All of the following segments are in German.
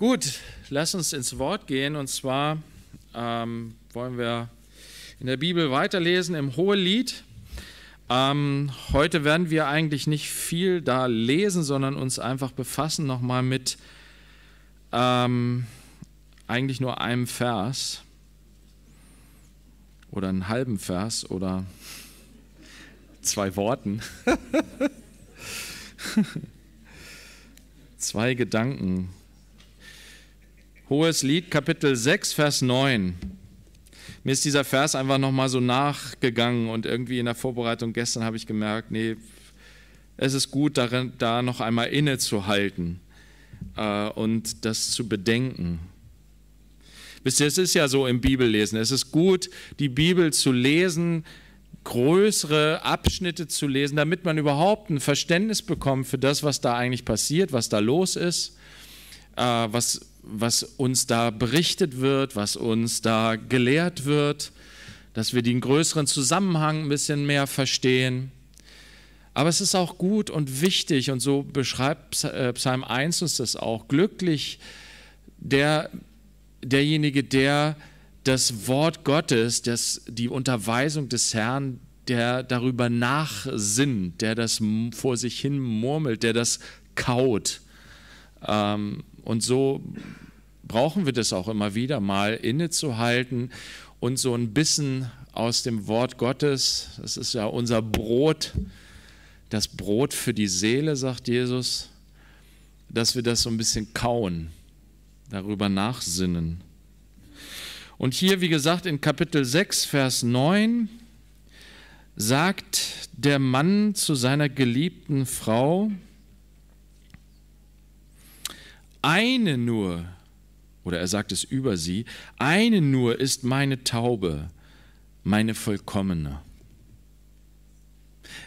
Gut, lass uns ins Wort gehen und zwar ähm, wollen wir in der Bibel weiterlesen im Hohelied. Ähm, heute werden wir eigentlich nicht viel da lesen, sondern uns einfach befassen nochmal mit ähm, eigentlich nur einem Vers oder einen halben Vers oder zwei Worten. zwei Gedanken Hohes Lied, Kapitel 6, Vers 9. Mir ist dieser Vers einfach nochmal so nachgegangen und irgendwie in der Vorbereitung gestern habe ich gemerkt, nee, es ist gut, darin, da noch einmal innezuhalten äh, und das zu bedenken. Wisst ihr, es ist ja so im Bibellesen. Es ist gut, die Bibel zu lesen, größere Abschnitte zu lesen, damit man überhaupt ein Verständnis bekommt für das, was da eigentlich passiert, was da los ist, äh, was was uns da berichtet wird, was uns da gelehrt wird, dass wir den größeren Zusammenhang ein bisschen mehr verstehen. Aber es ist auch gut und wichtig, und so beschreibt äh, Psalm 1 uns das auch, glücklich der, derjenige, der das Wort Gottes, das, die Unterweisung des Herrn, der darüber nachsinnt, der das vor sich hin murmelt, der das kaut. Ähm, und so brauchen wir das auch immer wieder mal innezuhalten und so ein bisschen aus dem Wort Gottes, das ist ja unser Brot, das Brot für die Seele, sagt Jesus, dass wir das so ein bisschen kauen, darüber nachsinnen. Und hier, wie gesagt, in Kapitel 6, Vers 9 sagt der Mann zu seiner geliebten Frau, eine nur, oder er sagt es über sie, eine nur ist meine Taube, meine vollkommene.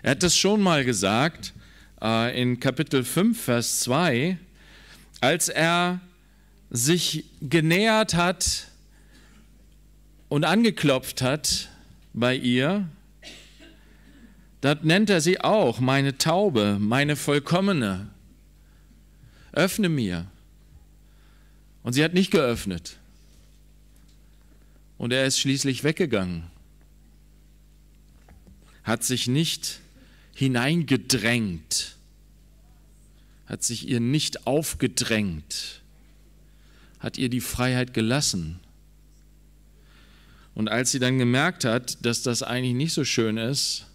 Er hat das schon mal gesagt äh, in Kapitel 5, Vers 2, als er sich genähert hat und angeklopft hat bei ihr, da nennt er sie auch meine Taube, meine vollkommene. Öffne mir, und sie hat nicht geöffnet. Und er ist schließlich weggegangen, hat sich nicht hineingedrängt, hat sich ihr nicht aufgedrängt, hat ihr die Freiheit gelassen. Und als sie dann gemerkt hat, dass das eigentlich nicht so schön ist,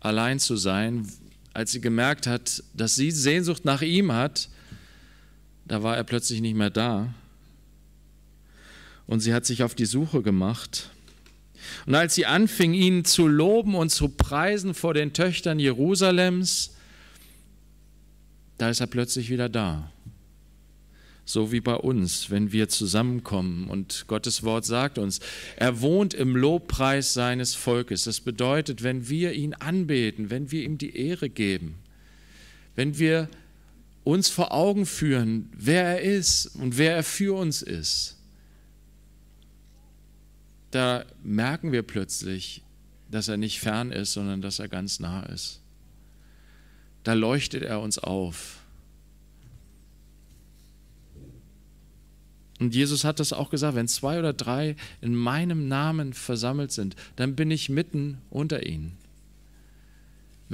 allein zu sein, als sie gemerkt hat, dass sie Sehnsucht nach ihm hat, da war er plötzlich nicht mehr da. Und sie hat sich auf die Suche gemacht. Und als sie anfing, ihn zu loben und zu preisen vor den Töchtern Jerusalems, da ist er plötzlich wieder da. So wie bei uns, wenn wir zusammenkommen. Und Gottes Wort sagt uns, er wohnt im Lobpreis seines Volkes. Das bedeutet, wenn wir ihn anbeten, wenn wir ihm die Ehre geben, wenn wir uns vor Augen führen, wer er ist und wer er für uns ist, da merken wir plötzlich, dass er nicht fern ist, sondern dass er ganz nah ist. Da leuchtet er uns auf. Und Jesus hat das auch gesagt, wenn zwei oder drei in meinem Namen versammelt sind, dann bin ich mitten unter ihnen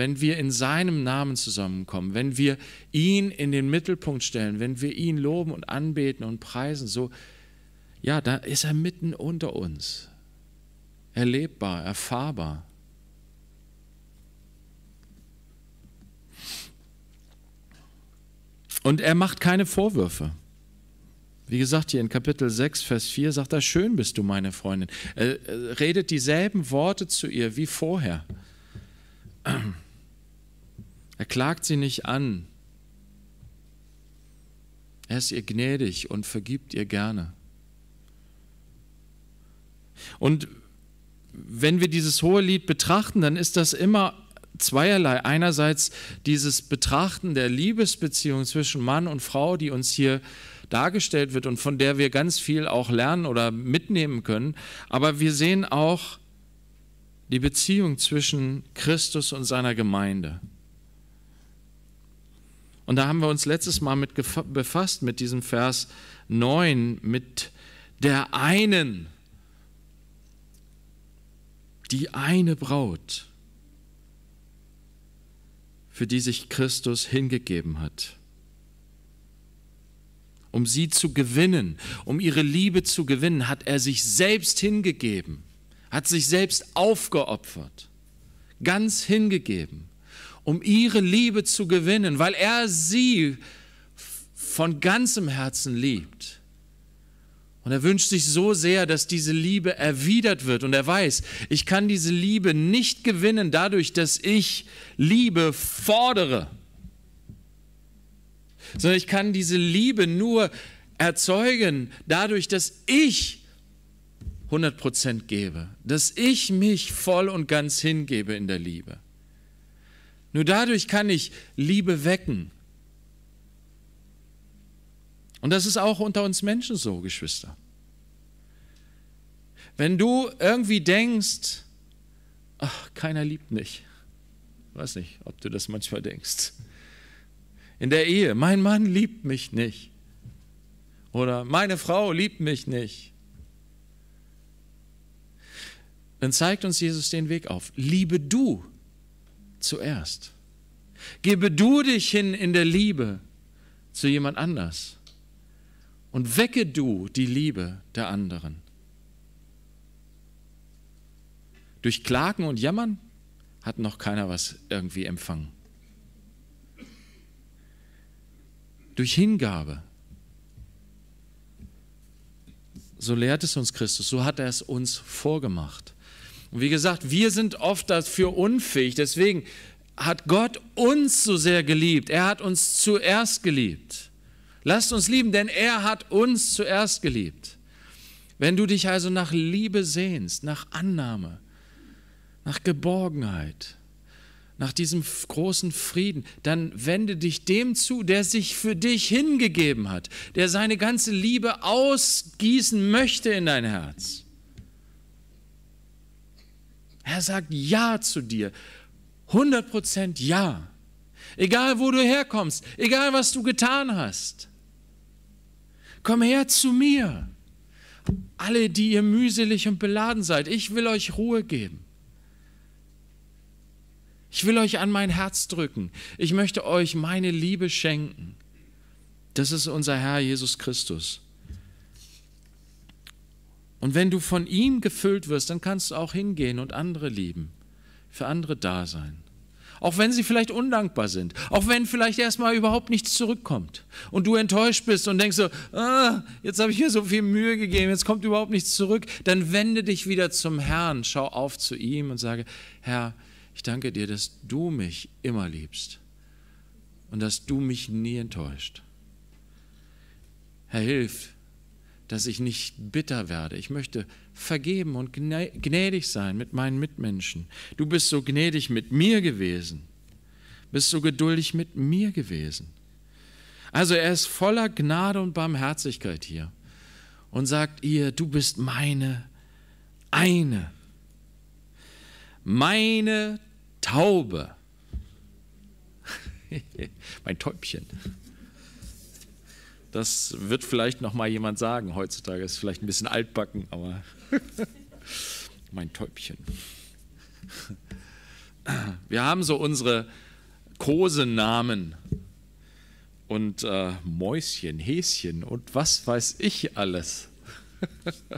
wenn wir in seinem Namen zusammenkommen, wenn wir ihn in den Mittelpunkt stellen, wenn wir ihn loben und anbeten und preisen, so, ja, da ist er mitten unter uns. Erlebbar, erfahrbar. Und er macht keine Vorwürfe. Wie gesagt, hier in Kapitel 6, Vers 4 sagt er, schön bist du, meine Freundin. Er redet dieselben Worte zu ihr wie vorher. Er klagt sie nicht an. Er ist ihr gnädig und vergibt ihr gerne. Und wenn wir dieses hohe Lied betrachten, dann ist das immer zweierlei. Einerseits dieses Betrachten der Liebesbeziehung zwischen Mann und Frau, die uns hier dargestellt wird und von der wir ganz viel auch lernen oder mitnehmen können. Aber wir sehen auch die Beziehung zwischen Christus und seiner Gemeinde. Und da haben wir uns letztes Mal mit befasst, mit diesem Vers 9, mit der einen, die eine Braut, für die sich Christus hingegeben hat um sie zu gewinnen, um ihre Liebe zu gewinnen, hat er sich selbst hingegeben, hat sich selbst aufgeopfert, ganz hingegeben um ihre Liebe zu gewinnen, weil er sie von ganzem Herzen liebt. Und er wünscht sich so sehr, dass diese Liebe erwidert wird. Und er weiß, ich kann diese Liebe nicht gewinnen dadurch, dass ich Liebe fordere, sondern ich kann diese Liebe nur erzeugen dadurch, dass ich 100% gebe, dass ich mich voll und ganz hingebe in der Liebe. Nur dadurch kann ich Liebe wecken. Und das ist auch unter uns Menschen so, Geschwister. Wenn du irgendwie denkst, ach, keiner liebt mich. Ich weiß nicht, ob du das manchmal denkst. In der Ehe, mein Mann liebt mich nicht. Oder meine Frau liebt mich nicht. Dann zeigt uns Jesus den Weg auf. Liebe du zuerst. Gebe du dich hin in der Liebe zu jemand anders und wecke du die Liebe der anderen. Durch Klagen und Jammern hat noch keiner was irgendwie empfangen. Durch Hingabe. So lehrt es uns Christus, so hat er es uns vorgemacht. Und wie gesagt, wir sind oft dafür unfähig. Deswegen hat Gott uns so sehr geliebt. Er hat uns zuerst geliebt. Lasst uns lieben, denn er hat uns zuerst geliebt. Wenn du dich also nach Liebe sehnst, nach Annahme, nach Geborgenheit, nach diesem großen Frieden, dann wende dich dem zu, der sich für dich hingegeben hat, der seine ganze Liebe ausgießen möchte in dein Herz. Er sagt Ja zu dir. 100% Ja. Egal wo du herkommst, egal was du getan hast. Komm her zu mir. Alle, die ihr mühselig und beladen seid, ich will euch Ruhe geben. Ich will euch an mein Herz drücken. Ich möchte euch meine Liebe schenken. Das ist unser Herr Jesus Christus. Und wenn du von ihm gefüllt wirst, dann kannst du auch hingehen und andere lieben, für andere da sein. Auch wenn sie vielleicht undankbar sind, auch wenn vielleicht erstmal überhaupt nichts zurückkommt und du enttäuscht bist und denkst so, ah, jetzt habe ich mir so viel Mühe gegeben, jetzt kommt überhaupt nichts zurück, dann wende dich wieder zum Herrn, schau auf zu ihm und sage, Herr, ich danke dir, dass du mich immer liebst und dass du mich nie enttäuscht. Herr, hilf, dass ich nicht bitter werde. Ich möchte vergeben und gnädig sein mit meinen Mitmenschen. Du bist so gnädig mit mir gewesen, bist so geduldig mit mir gewesen. Also er ist voller Gnade und Barmherzigkeit hier und sagt ihr, du bist meine eine, meine Taube, mein Täubchen. Das wird vielleicht noch mal jemand sagen heutzutage. Ist es vielleicht ein bisschen altbacken, aber mein Täubchen. Wir haben so unsere Kosenamen und äh, Mäuschen, Häschen und was weiß ich alles.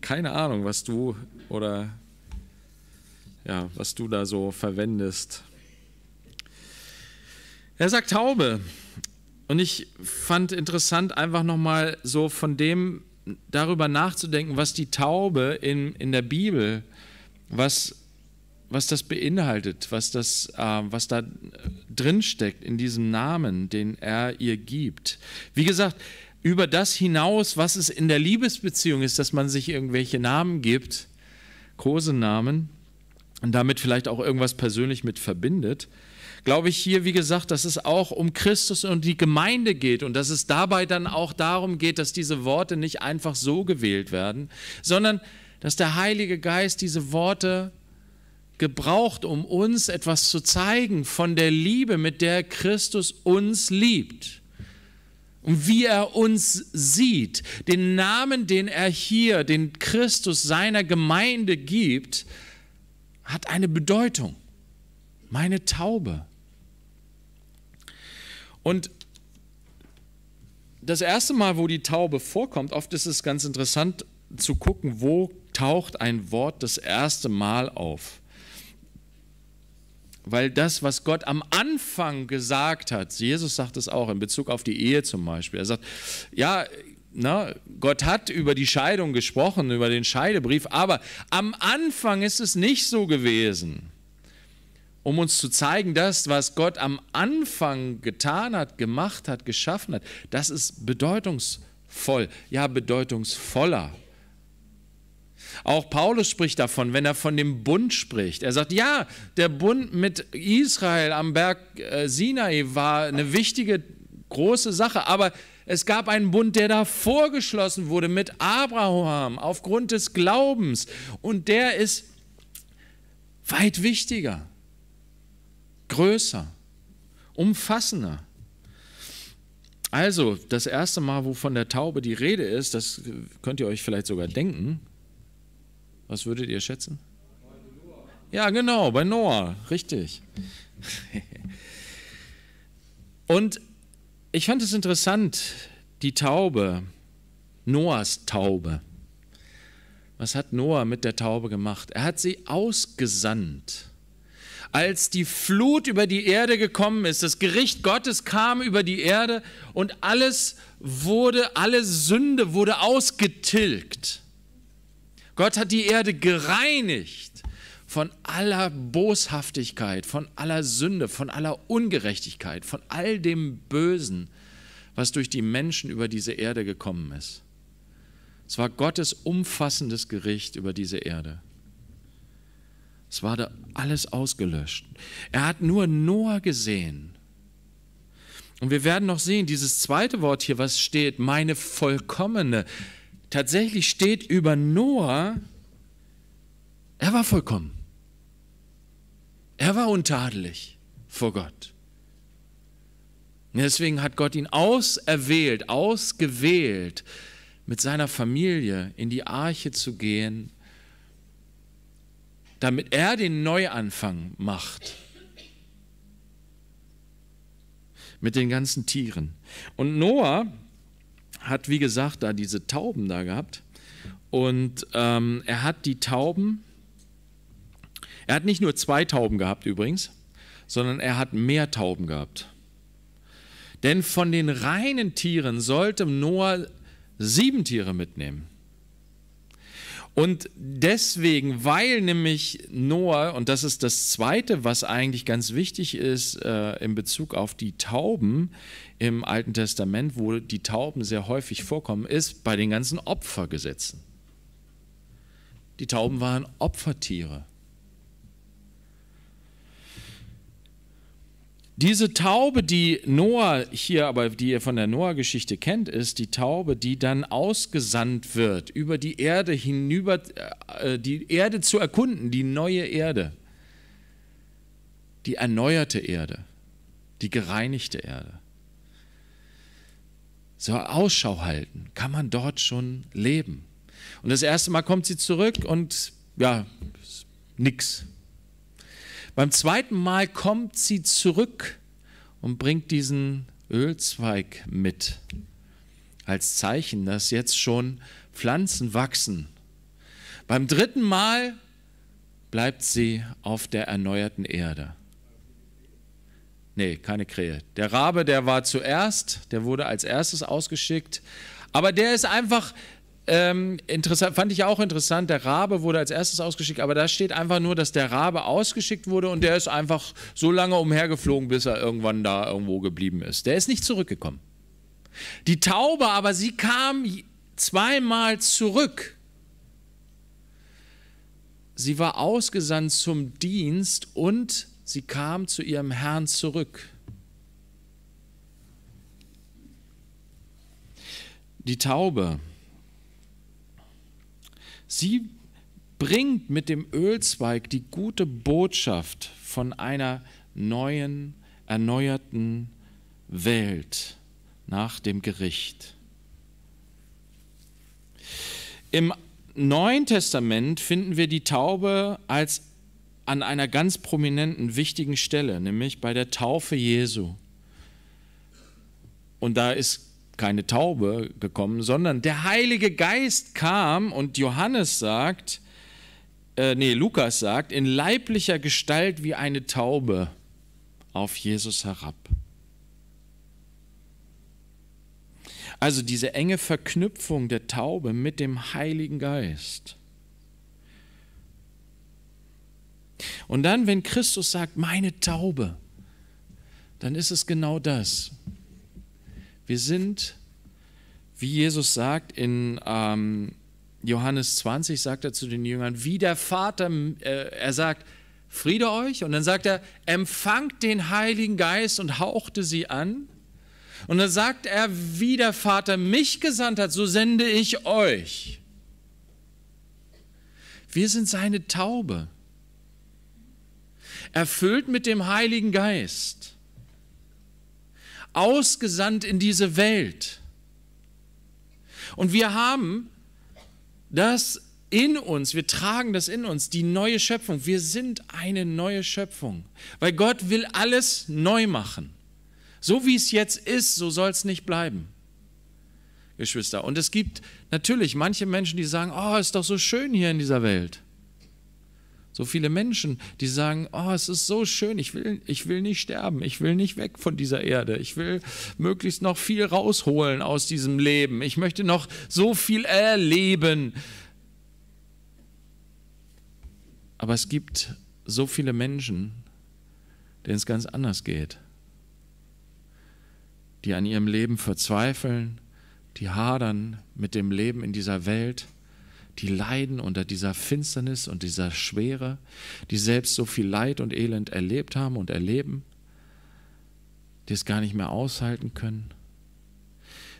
Keine Ahnung, was du oder ja, was du da so verwendest. Er sagt Taube. Und ich fand interessant, einfach nochmal so von dem darüber nachzudenken, was die Taube in, in der Bibel, was, was das beinhaltet, was, das, äh, was da drinsteckt in diesem Namen, den er ihr gibt. Wie gesagt, über das hinaus, was es in der Liebesbeziehung ist, dass man sich irgendwelche Namen gibt, große Namen, und damit vielleicht auch irgendwas persönlich mit verbindet, glaube ich hier, wie gesagt, dass es auch um Christus und die Gemeinde geht und dass es dabei dann auch darum geht, dass diese Worte nicht einfach so gewählt werden, sondern dass der Heilige Geist diese Worte gebraucht, um uns etwas zu zeigen von der Liebe, mit der Christus uns liebt und wie er uns sieht, den Namen, den er hier, den Christus seiner Gemeinde gibt, hat eine Bedeutung. Meine Taube, und das erste Mal, wo die Taube vorkommt, oft ist es ganz interessant zu gucken, wo taucht ein Wort das erste Mal auf. Weil das, was Gott am Anfang gesagt hat, Jesus sagt es auch in Bezug auf die Ehe zum Beispiel. Er sagt, ja, na, Gott hat über die Scheidung gesprochen, über den Scheidebrief, aber am Anfang ist es nicht so gewesen um uns zu zeigen, das, was Gott am Anfang getan hat, gemacht hat, geschaffen hat, das ist bedeutungsvoll, ja bedeutungsvoller. Auch Paulus spricht davon, wenn er von dem Bund spricht. Er sagt, ja, der Bund mit Israel am Berg äh, Sinai war eine wichtige, große Sache, aber es gab einen Bund, der da vorgeschlossen wurde mit Abraham aufgrund des Glaubens und der ist weit wichtiger größer, umfassender. Also, das erste Mal, wo von der Taube die Rede ist, das könnt ihr euch vielleicht sogar denken. Was würdet ihr schätzen? Ja, genau, bei Noah, richtig. Und ich fand es interessant, die Taube, Noahs Taube. Was hat Noah mit der Taube gemacht? Er hat sie ausgesandt als die Flut über die Erde gekommen ist, das Gericht Gottes kam über die Erde und alles wurde, alle Sünde wurde ausgetilgt. Gott hat die Erde gereinigt von aller Boshaftigkeit, von aller Sünde, von aller Ungerechtigkeit, von all dem Bösen, was durch die Menschen über diese Erde gekommen ist. Es war Gottes umfassendes Gericht über diese Erde. Es war da alles ausgelöscht. Er hat nur Noah gesehen. Und wir werden noch sehen, dieses zweite Wort hier, was steht, meine vollkommene, tatsächlich steht über Noah, er war vollkommen. Er war untadelig vor Gott. deswegen hat Gott ihn auserwählt, ausgewählt, mit seiner Familie in die Arche zu gehen damit er den Neuanfang macht. Mit den ganzen Tieren. Und Noah hat, wie gesagt, da diese Tauben da gehabt. Und ähm, er hat die Tauben, er hat nicht nur zwei Tauben gehabt übrigens, sondern er hat mehr Tauben gehabt. Denn von den reinen Tieren sollte Noah sieben Tiere mitnehmen. Und deswegen, weil nämlich Noah, und das ist das Zweite, was eigentlich ganz wichtig ist äh, in Bezug auf die Tauben im Alten Testament, wo die Tauben sehr häufig vorkommen, ist bei den ganzen Opfergesetzen. Die Tauben waren Opfertiere. Diese Taube, die Noah hier, aber die ihr von der Noah-Geschichte kennt, ist die Taube, die dann ausgesandt wird, über die Erde hinüber, äh, äh, die Erde zu erkunden, die neue Erde, die erneuerte Erde, die gereinigte Erde. So Ausschau halten, kann man dort schon leben. Und das erste Mal kommt sie zurück und ja, nix. Beim zweiten Mal kommt sie zurück und bringt diesen Ölzweig mit, als Zeichen, dass jetzt schon Pflanzen wachsen. Beim dritten Mal bleibt sie auf der erneuerten Erde. Nee, keine Krähe. Der Rabe, der war zuerst, der wurde als erstes ausgeschickt. Aber der ist einfach ähm, interessant, fand ich auch interessant. Der Rabe wurde als erstes ausgeschickt, aber da steht einfach nur, dass der Rabe ausgeschickt wurde und der ist einfach so lange umhergeflogen, bis er irgendwann da irgendwo geblieben ist. Der ist nicht zurückgekommen. Die Taube aber, sie kam zweimal zurück. Sie war ausgesandt zum Dienst und sie kam zu ihrem Herrn zurück. Die Taube Sie bringt mit dem Ölzweig die gute Botschaft von einer neuen, erneuerten Welt nach dem Gericht. Im Neuen Testament finden wir die Taube als an einer ganz prominenten, wichtigen Stelle, nämlich bei der Taufe Jesu. Und da ist keine Taube gekommen, sondern der Heilige Geist kam und Johannes sagt, äh, nee, Lukas sagt, in leiblicher Gestalt wie eine Taube auf Jesus herab. Also diese enge Verknüpfung der Taube mit dem Heiligen Geist. Und dann, wenn Christus sagt, meine Taube, dann ist es genau das. Wir sind, wie Jesus sagt, in ähm, Johannes 20 sagt er zu den Jüngern, wie der Vater, äh, er sagt, Friede euch. Und dann sagt er, empfangt den Heiligen Geist und hauchte sie an. Und dann sagt er, wie der Vater mich gesandt hat, so sende ich euch. Wir sind seine Taube, erfüllt mit dem Heiligen Geist ausgesandt in diese Welt. Und wir haben das in uns, wir tragen das in uns, die neue Schöpfung. Wir sind eine neue Schöpfung, weil Gott will alles neu machen. So wie es jetzt ist, so soll es nicht bleiben. Geschwister. Und es gibt natürlich manche Menschen, die sagen, oh, ist doch so schön hier in dieser Welt. So viele Menschen, die sagen, oh, es ist so schön, ich will, ich will nicht sterben, ich will nicht weg von dieser Erde, ich will möglichst noch viel rausholen aus diesem Leben, ich möchte noch so viel erleben. Aber es gibt so viele Menschen, denen es ganz anders geht, die an ihrem Leben verzweifeln, die hadern mit dem Leben in dieser Welt die leiden unter dieser Finsternis und dieser Schwere, die selbst so viel Leid und Elend erlebt haben und erleben, die es gar nicht mehr aushalten können.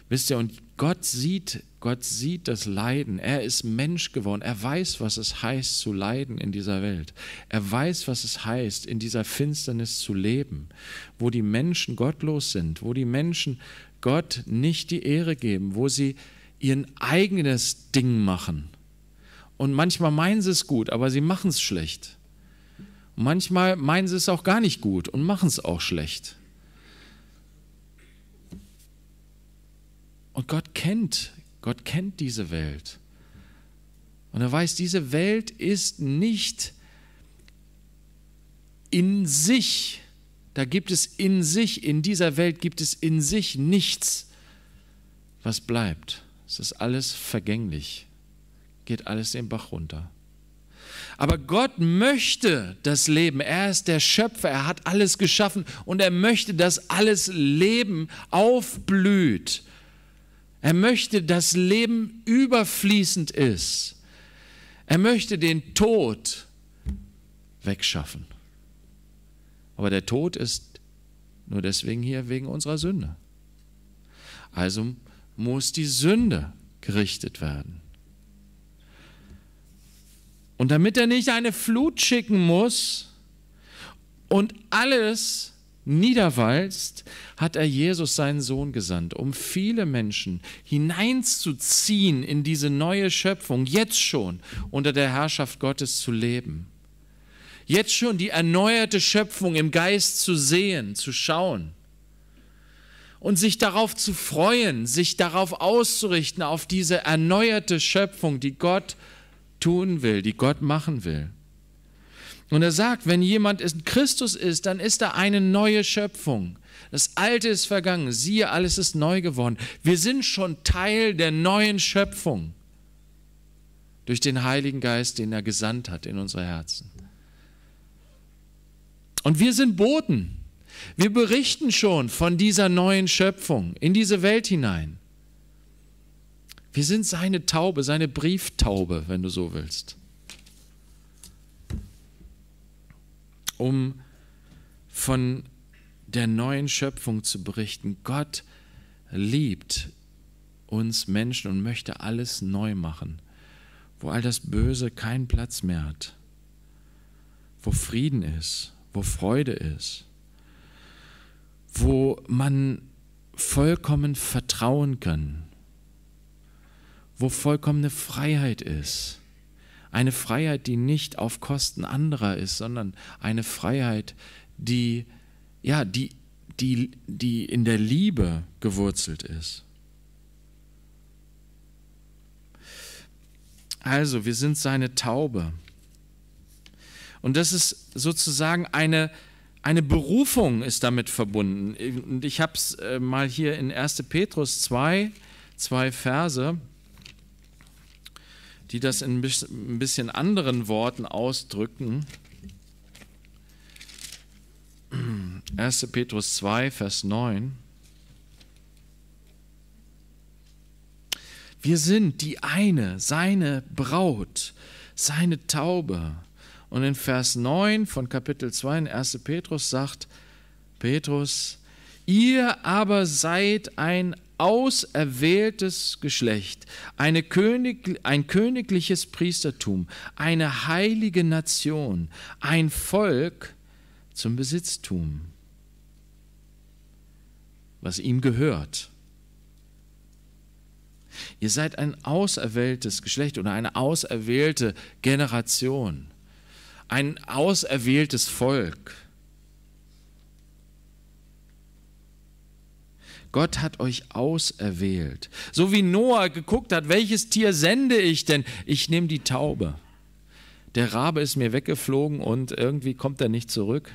Wisst ihr, und Gott sieht, Gott sieht das Leiden. Er ist Mensch geworden. Er weiß, was es heißt zu leiden in dieser Welt. Er weiß, was es heißt, in dieser Finsternis zu leben, wo die Menschen gottlos sind, wo die Menschen Gott nicht die Ehre geben, wo sie ihr eigenes Ding machen und manchmal meinen sie es gut, aber sie machen es schlecht. Und manchmal meinen sie es auch gar nicht gut und machen es auch schlecht. Und Gott kennt, Gott kennt diese Welt. Und er weiß, diese Welt ist nicht in sich. Da gibt es in sich, in dieser Welt gibt es in sich nichts, was bleibt. Es ist alles vergänglich geht alles den Bach runter. Aber Gott möchte das Leben. Er ist der Schöpfer. Er hat alles geschaffen und er möchte, dass alles Leben aufblüht. Er möchte, dass Leben überfließend ist. Er möchte den Tod wegschaffen. Aber der Tod ist nur deswegen hier wegen unserer Sünde. Also muss die Sünde gerichtet werden. Und damit er nicht eine Flut schicken muss und alles niederwalzt, hat er Jesus seinen Sohn gesandt, um viele Menschen hineinzuziehen in diese neue Schöpfung, jetzt schon unter der Herrschaft Gottes zu leben. Jetzt schon die erneuerte Schöpfung im Geist zu sehen, zu schauen und sich darauf zu freuen, sich darauf auszurichten, auf diese erneuerte Schöpfung, die Gott tun will, die Gott machen will. Und er sagt, wenn jemand in Christus ist, dann ist er eine neue Schöpfung. Das Alte ist vergangen, siehe, alles ist neu geworden. Wir sind schon Teil der neuen Schöpfung durch den Heiligen Geist, den er gesandt hat in unsere Herzen. Und wir sind Boten. Wir berichten schon von dieser neuen Schöpfung in diese Welt hinein. Wir sind seine Taube, seine Brieftaube, wenn du so willst. Um von der neuen Schöpfung zu berichten. Gott liebt uns Menschen und möchte alles neu machen, wo all das Böse keinen Platz mehr hat, wo Frieden ist, wo Freude ist, wo man vollkommen vertrauen kann wo vollkommene Freiheit ist. Eine Freiheit, die nicht auf Kosten anderer ist, sondern eine Freiheit, die, ja, die, die, die in der Liebe gewurzelt ist. Also, wir sind seine Taube. Und das ist sozusagen eine, eine Berufung ist damit verbunden. Und ich habe es äh, mal hier in 1. Petrus 2, zwei Verse die das in ein bisschen anderen Worten ausdrücken. 1. Petrus 2, Vers 9. Wir sind die eine, seine Braut, seine Taube. Und in Vers 9 von Kapitel 2 in 1. Petrus sagt Petrus, ihr aber seid ein auserwähltes Geschlecht, König, ein königliches Priestertum, eine heilige Nation, ein Volk zum Besitztum, was ihm gehört. Ihr seid ein auserwähltes Geschlecht oder eine auserwählte Generation, ein auserwähltes Volk. Gott hat euch auserwählt. So wie Noah geguckt hat, welches Tier sende ich denn? Ich nehme die Taube. Der Rabe ist mir weggeflogen und irgendwie kommt er nicht zurück.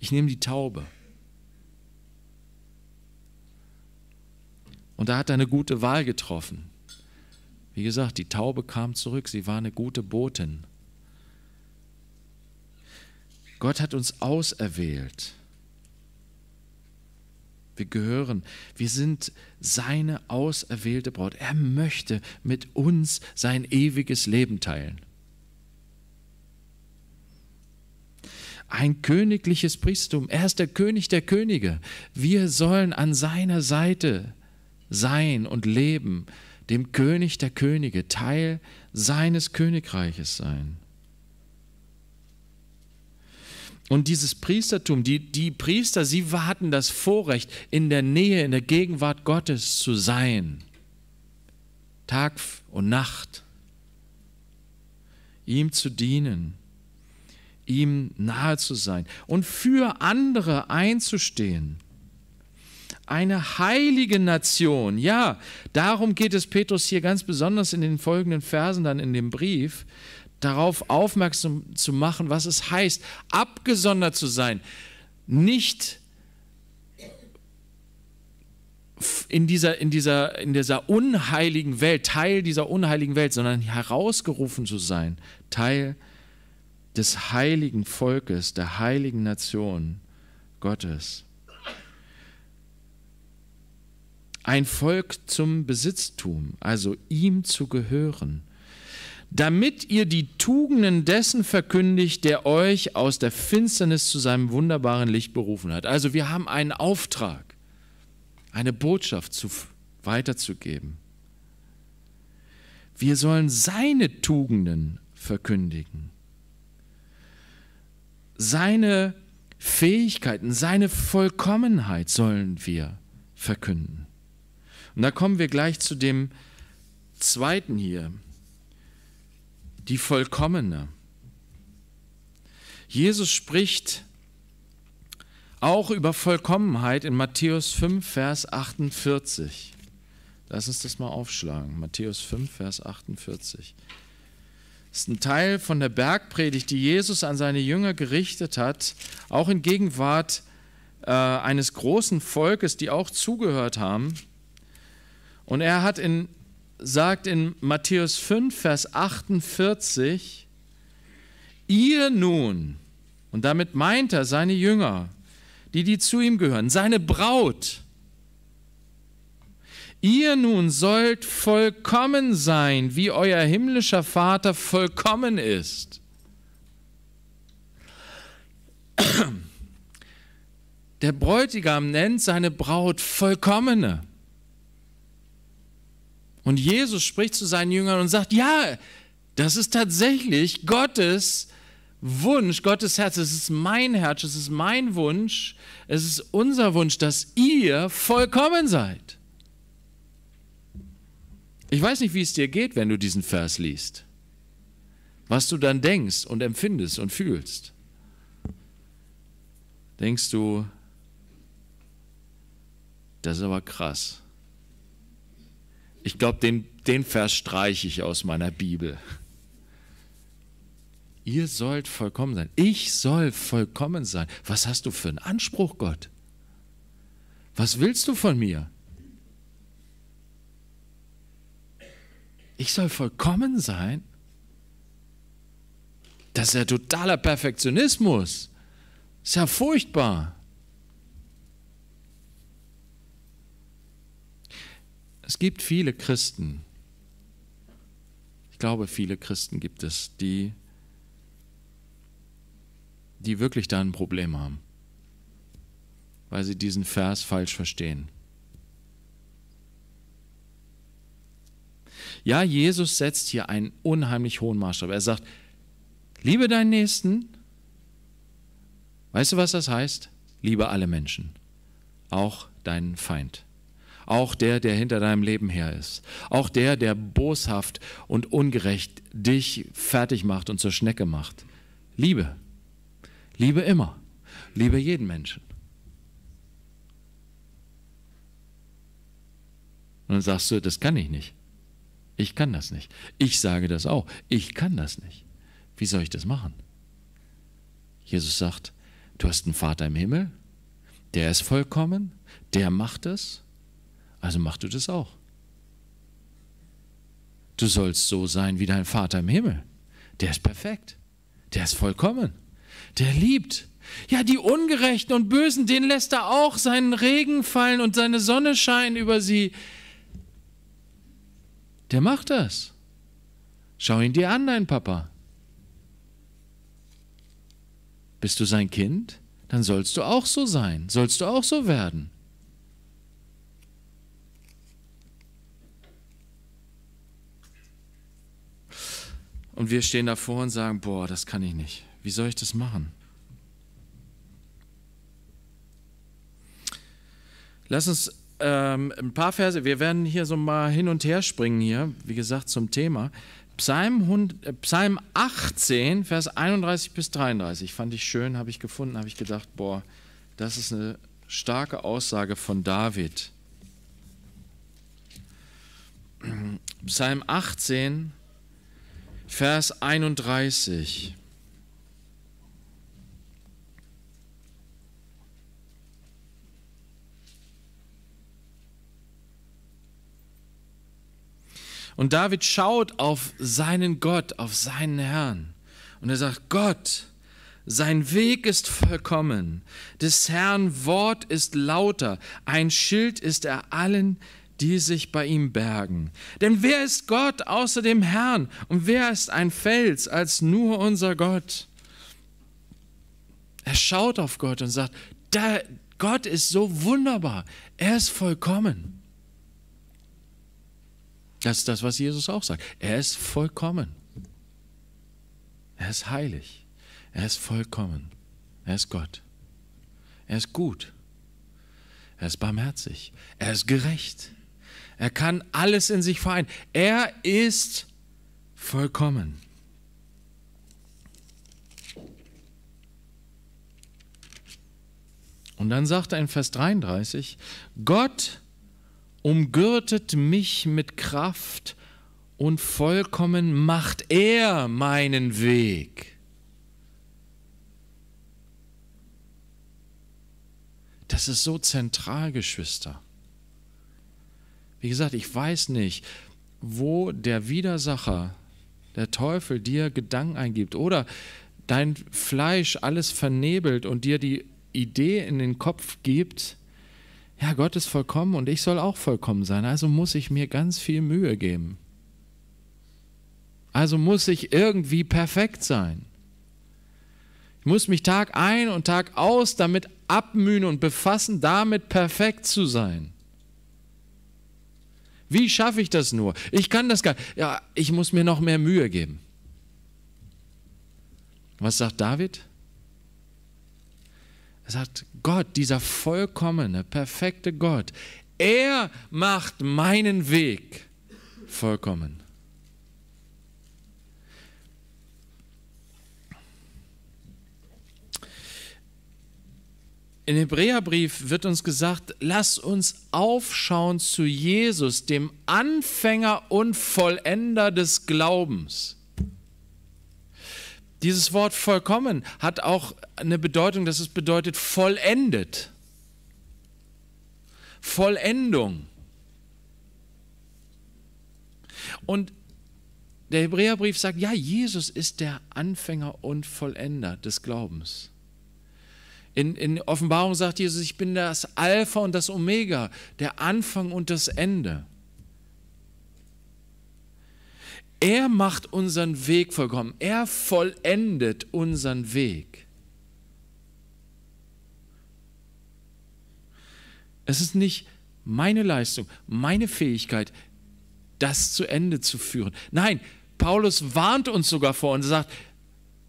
Ich nehme die Taube. Und da hat er eine gute Wahl getroffen. Wie gesagt, die Taube kam zurück, sie war eine gute Botin. Gott hat uns auserwählt wir gehören. Wir sind seine auserwählte Braut. Er möchte mit uns sein ewiges Leben teilen. Ein königliches Priestum. Er ist der König der Könige. Wir sollen an seiner Seite sein und leben, dem König der Könige, Teil seines Königreiches sein. Und dieses Priestertum, die, die Priester, sie hatten das Vorrecht, in der Nähe, in der Gegenwart Gottes zu sein. Tag und Nacht. Ihm zu dienen, ihm nahe zu sein und für andere einzustehen. Eine heilige Nation, ja, darum geht es Petrus hier ganz besonders in den folgenden Versen dann in dem Brief darauf aufmerksam zu machen, was es heißt, abgesondert zu sein, nicht in dieser, in, dieser, in dieser unheiligen Welt, Teil dieser unheiligen Welt, sondern herausgerufen zu sein, Teil des heiligen Volkes, der heiligen Nation Gottes. Ein Volk zum Besitztum, also ihm zu gehören damit ihr die Tugenden dessen verkündigt, der euch aus der Finsternis zu seinem wunderbaren Licht berufen hat. Also wir haben einen Auftrag, eine Botschaft zu, weiterzugeben. Wir sollen seine Tugenden verkündigen, seine Fähigkeiten, seine Vollkommenheit sollen wir verkünden. Und da kommen wir gleich zu dem zweiten hier, die vollkommene. Jesus spricht auch über Vollkommenheit in Matthäus 5, Vers 48. Lass uns das mal aufschlagen. Matthäus 5, Vers 48. Das ist ein Teil von der Bergpredigt, die Jesus an seine Jünger gerichtet hat, auch in Gegenwart äh, eines großen Volkes, die auch zugehört haben. Und er hat in sagt in Matthäus 5, Vers 48, ihr nun, und damit meint er seine Jünger, die, die zu ihm gehören, seine Braut, ihr nun sollt vollkommen sein, wie euer himmlischer Vater vollkommen ist. Der Bräutigam nennt seine Braut vollkommene. Und Jesus spricht zu seinen Jüngern und sagt, ja, das ist tatsächlich Gottes Wunsch, Gottes Herz, es ist mein Herz, es ist mein Wunsch, es ist unser Wunsch, dass ihr vollkommen seid. Ich weiß nicht, wie es dir geht, wenn du diesen Vers liest, was du dann denkst und empfindest und fühlst. Denkst du, das ist aber krass. Ich glaube, den, den Vers streiche ich aus meiner Bibel. Ihr sollt vollkommen sein. Ich soll vollkommen sein. Was hast du für einen Anspruch, Gott? Was willst du von mir? Ich soll vollkommen sein? Das ist ja totaler Perfektionismus. Das ist ja furchtbar. Es gibt viele Christen, ich glaube, viele Christen gibt es, die, die wirklich da ein Problem haben, weil sie diesen Vers falsch verstehen. Ja, Jesus setzt hier einen unheimlich hohen Maßstab. Er sagt, liebe deinen Nächsten. Weißt du, was das heißt? Liebe alle Menschen, auch deinen Feind auch der, der hinter deinem Leben her ist, auch der, der boshaft und ungerecht dich fertig macht und zur Schnecke macht. Liebe, liebe immer, liebe jeden Menschen. Und dann sagst du, das kann ich nicht. Ich kann das nicht. Ich sage das auch. Ich kann das nicht. Wie soll ich das machen? Jesus sagt, du hast einen Vater im Himmel, der ist vollkommen, der macht es. Also mach du das auch. Du sollst so sein wie dein Vater im Himmel. Der ist perfekt. Der ist vollkommen. Der liebt. Ja, die Ungerechten und Bösen, den lässt er auch seinen Regen fallen und seine Sonne scheinen über sie. Der macht das. Schau ihn dir an, dein Papa. Bist du sein Kind? Dann sollst du auch so sein, sollst du auch so werden. Und wir stehen davor und sagen, boah, das kann ich nicht. Wie soll ich das machen? Lass uns ähm, ein paar Verse, wir werden hier so mal hin und her springen hier, wie gesagt, zum Thema. Psalm, 100, äh, Psalm 18, Vers 31 bis 33, fand ich schön, habe ich gefunden, habe ich gedacht, boah, das ist eine starke Aussage von David. Psalm 18, Vers 31. Und David schaut auf seinen Gott, auf seinen Herrn. Und er sagt, Gott, sein Weg ist vollkommen, des Herrn Wort ist lauter, ein Schild ist er allen, die sich bei ihm bergen. Denn wer ist Gott außer dem Herrn? Und wer ist ein Fels als nur unser Gott? Er schaut auf Gott und sagt, da, Gott ist so wunderbar, er ist vollkommen. Das ist das, was Jesus auch sagt. Er ist vollkommen. Er ist heilig. Er ist vollkommen. Er ist Gott. Er ist gut. Er ist barmherzig. Er ist gerecht. Er kann alles in sich vereinen. Er ist vollkommen. Und dann sagt er in Vers 33, Gott umgürtet mich mit Kraft und vollkommen macht er meinen Weg. Das ist so zentral, Geschwister. Wie gesagt, ich weiß nicht, wo der Widersacher, der Teufel dir Gedanken eingibt oder dein Fleisch alles vernebelt und dir die Idee in den Kopf gibt, ja, Gott ist vollkommen und ich soll auch vollkommen sein, also muss ich mir ganz viel Mühe geben. Also muss ich irgendwie perfekt sein. Ich muss mich Tag ein und Tag aus damit abmühen und befassen, damit perfekt zu sein. Wie schaffe ich das nur? Ich kann das gar nicht. Ja, ich muss mir noch mehr Mühe geben. Was sagt David? Er sagt, Gott, dieser vollkommene, perfekte Gott, er macht meinen Weg vollkommen. Im Hebräerbrief wird uns gesagt, lass uns aufschauen zu Jesus, dem Anfänger und Vollender des Glaubens. Dieses Wort vollkommen hat auch eine Bedeutung, dass es bedeutet vollendet. Vollendung. Und der Hebräerbrief sagt, ja, Jesus ist der Anfänger und Vollender des Glaubens. In, in Offenbarung sagt Jesus, ich bin das Alpha und das Omega, der Anfang und das Ende. Er macht unseren Weg vollkommen. Er vollendet unseren Weg. Es ist nicht meine Leistung, meine Fähigkeit, das zu Ende zu führen. Nein, Paulus warnt uns sogar vor und sagt,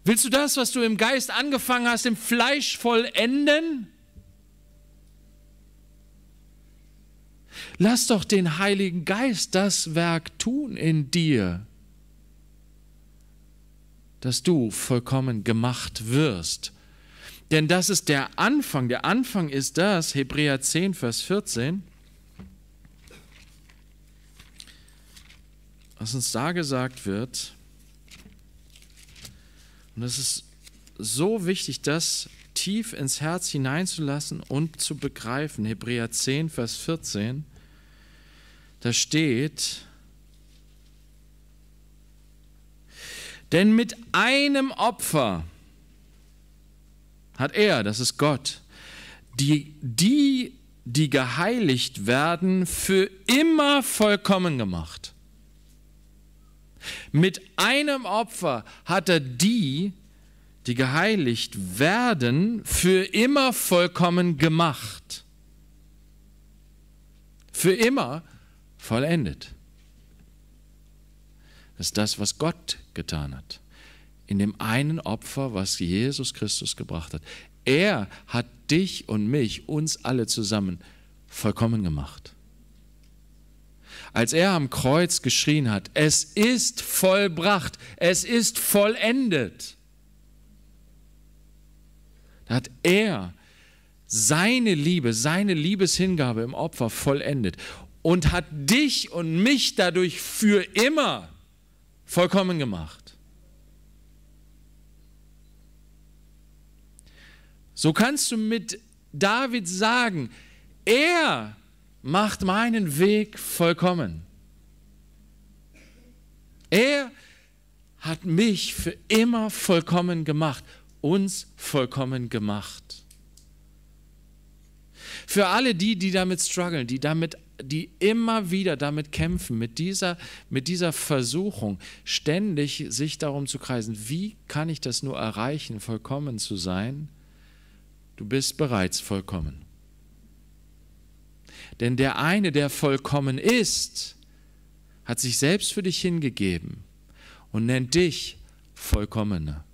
Willst du das, was du im Geist angefangen hast, im Fleisch vollenden? Lass doch den Heiligen Geist das Werk tun in dir, dass du vollkommen gemacht wirst. Denn das ist der Anfang. Der Anfang ist das, Hebräer 10, Vers 14. was uns da gesagt wird, und es ist so wichtig, das tief ins Herz hineinzulassen und zu begreifen. Hebräer 10, Vers 14, da steht, denn mit einem Opfer hat er, das ist Gott, die, die, die geheiligt werden, für immer vollkommen gemacht. Mit einem Opfer hat er die, die geheiligt werden, für immer vollkommen gemacht. Für immer vollendet. Das ist das, was Gott getan hat. In dem einen Opfer, was Jesus Christus gebracht hat. Er hat dich und mich, uns alle zusammen vollkommen gemacht als er am Kreuz geschrien hat, es ist vollbracht, es ist vollendet, da hat er seine Liebe, seine Liebeshingabe im Opfer vollendet und hat dich und mich dadurch für immer vollkommen gemacht. So kannst du mit David sagen, er macht meinen Weg vollkommen. Er hat mich für immer vollkommen gemacht, uns vollkommen gemacht. Für alle die, die damit strugglen, die damit die immer wieder damit kämpfen, mit dieser, mit dieser Versuchung, ständig sich darum zu kreisen, wie kann ich das nur erreichen, vollkommen zu sein? Du bist bereits vollkommen. Denn der eine, der vollkommen ist, hat sich selbst für dich hingegeben und nennt dich Vollkommene.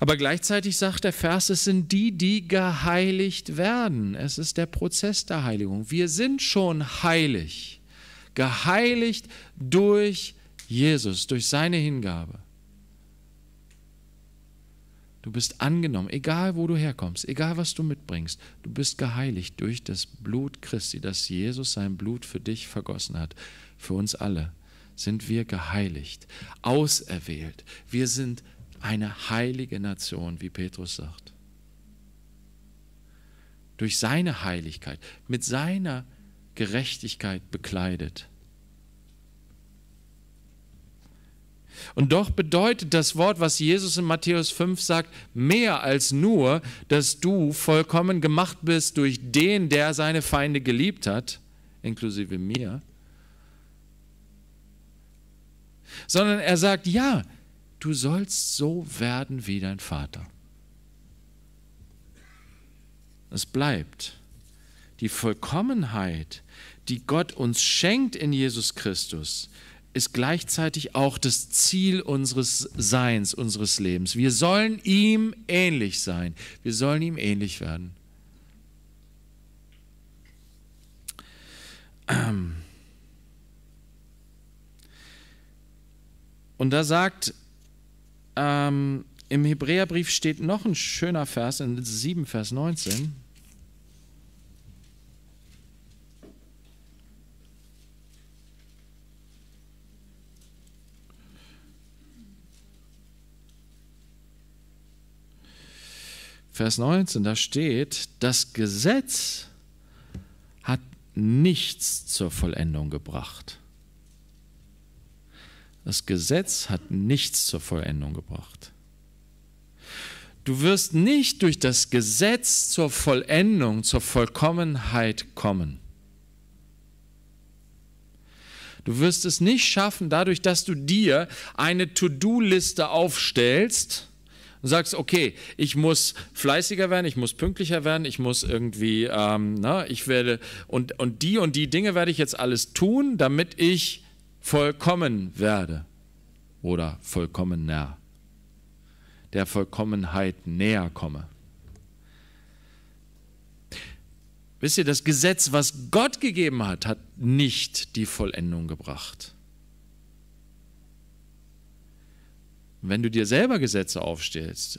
Aber gleichzeitig sagt der Vers, es sind die, die geheiligt werden. Es ist der Prozess der Heiligung. Wir sind schon heilig, geheiligt durch Jesus, durch seine Hingabe. Du bist angenommen, egal wo du herkommst, egal was du mitbringst. Du bist geheiligt durch das Blut Christi, das Jesus sein Blut für dich vergossen hat. Für uns alle sind wir geheiligt, auserwählt. Wir sind eine heilige Nation, wie Petrus sagt. Durch seine Heiligkeit, mit seiner Gerechtigkeit bekleidet Und doch bedeutet das Wort, was Jesus in Matthäus 5 sagt, mehr als nur, dass du vollkommen gemacht bist durch den, der seine Feinde geliebt hat, inklusive mir, sondern er sagt, ja, du sollst so werden wie dein Vater. Es bleibt die Vollkommenheit, die Gott uns schenkt in Jesus Christus, ist gleichzeitig auch das Ziel unseres Seins, unseres Lebens. Wir sollen ihm ähnlich sein. Wir sollen ihm ähnlich werden. Und da sagt, ähm, im Hebräerbrief steht noch ein schöner Vers, in 7, Vers 19. Vers 19, da steht, das Gesetz hat nichts zur Vollendung gebracht. Das Gesetz hat nichts zur Vollendung gebracht. Du wirst nicht durch das Gesetz zur Vollendung, zur Vollkommenheit kommen. Du wirst es nicht schaffen, dadurch, dass du dir eine To-Do-Liste aufstellst und sagst, okay, ich muss fleißiger werden, ich muss pünktlicher werden, ich muss irgendwie, ähm, na, ne, ich werde, und, und die und die Dinge werde ich jetzt alles tun, damit ich vollkommen werde oder vollkommener, der Vollkommenheit näher komme. Wisst ihr, das Gesetz, was Gott gegeben hat, hat nicht die Vollendung gebracht. Wenn du dir selber Gesetze aufstellst,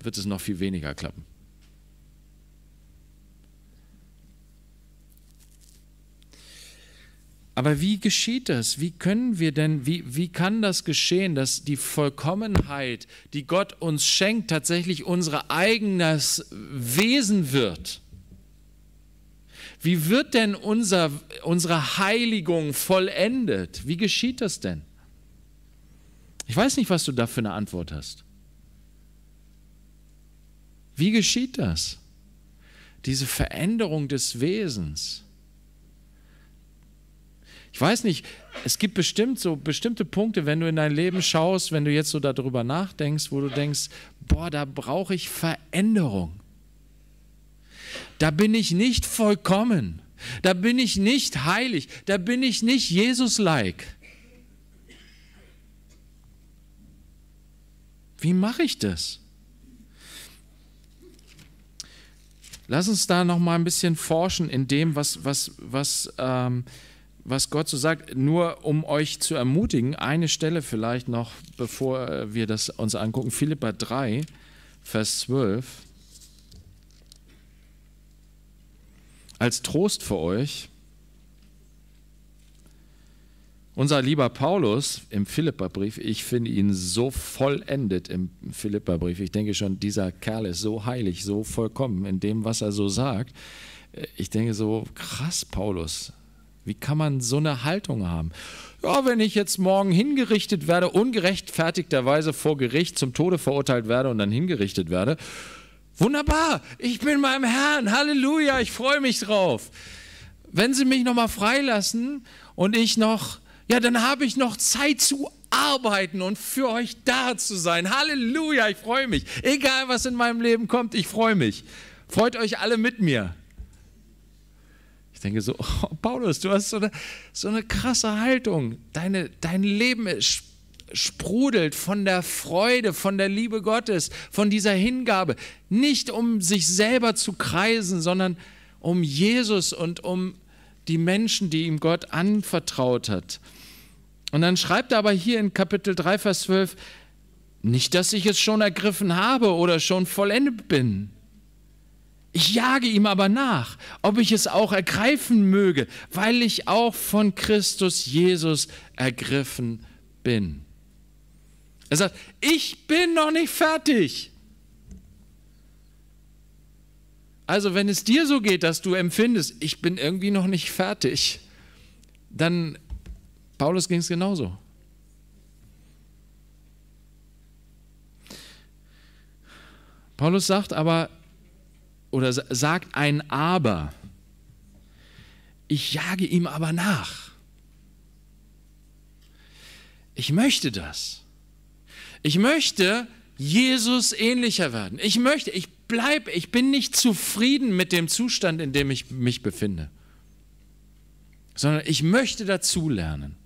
wird es noch viel weniger klappen. Aber wie geschieht das? Wie können wir denn, wie, wie kann das geschehen, dass die Vollkommenheit, die Gott uns schenkt, tatsächlich unser eigenes Wesen wird? Wie wird denn unser, unsere Heiligung vollendet? Wie geschieht das denn? Ich weiß nicht, was du da für eine Antwort hast. Wie geschieht das? Diese Veränderung des Wesens. Ich weiß nicht, es gibt bestimmt so bestimmte Punkte, wenn du in dein Leben schaust, wenn du jetzt so darüber nachdenkst, wo du denkst, boah, da brauche ich Veränderung. Da bin ich nicht vollkommen. Da bin ich nicht heilig. Da bin ich nicht Jesus-like. Wie mache ich das? Lass uns da noch mal ein bisschen forschen in dem, was, was, was, ähm, was Gott so sagt. Nur um euch zu ermutigen, eine Stelle vielleicht noch, bevor äh, wir das uns angucken. Philippa 3, Vers 12. Als Trost für euch unser lieber Paulus im Philipperbrief, ich finde ihn so vollendet im Philipperbrief. Ich denke schon, dieser Kerl ist so heilig, so vollkommen in dem, was er so sagt. Ich denke so, krass, Paulus, wie kann man so eine Haltung haben? Ja, wenn ich jetzt morgen hingerichtet werde, ungerechtfertigterweise vor Gericht zum Tode verurteilt werde und dann hingerichtet werde, wunderbar, ich bin meinem Herrn, Halleluja, ich freue mich drauf. Wenn Sie mich nochmal freilassen und ich noch ja, dann habe ich noch Zeit zu arbeiten und für euch da zu sein. Halleluja, ich freue mich. Egal, was in meinem Leben kommt, ich freue mich. Freut euch alle mit mir. Ich denke so, oh, Paulus, du hast so eine, so eine krasse Haltung. Deine, dein Leben sprudelt von der Freude, von der Liebe Gottes, von dieser Hingabe. Nicht um sich selber zu kreisen, sondern um Jesus und um die Menschen, die ihm Gott anvertraut hat. Und dann schreibt er aber hier in Kapitel 3, Vers 12, nicht, dass ich es schon ergriffen habe oder schon vollendet bin. Ich jage ihm aber nach, ob ich es auch ergreifen möge, weil ich auch von Christus Jesus ergriffen bin. Er sagt, ich bin noch nicht fertig. Also wenn es dir so geht, dass du empfindest, ich bin irgendwie noch nicht fertig, dann Paulus ging es genauso. Paulus sagt aber, oder sagt ein Aber. Ich jage ihm aber nach. Ich möchte das. Ich möchte Jesus ähnlicher werden. Ich möchte, ich bleib, ich bin nicht zufrieden mit dem Zustand, in dem ich mich befinde, sondern ich möchte dazulernen.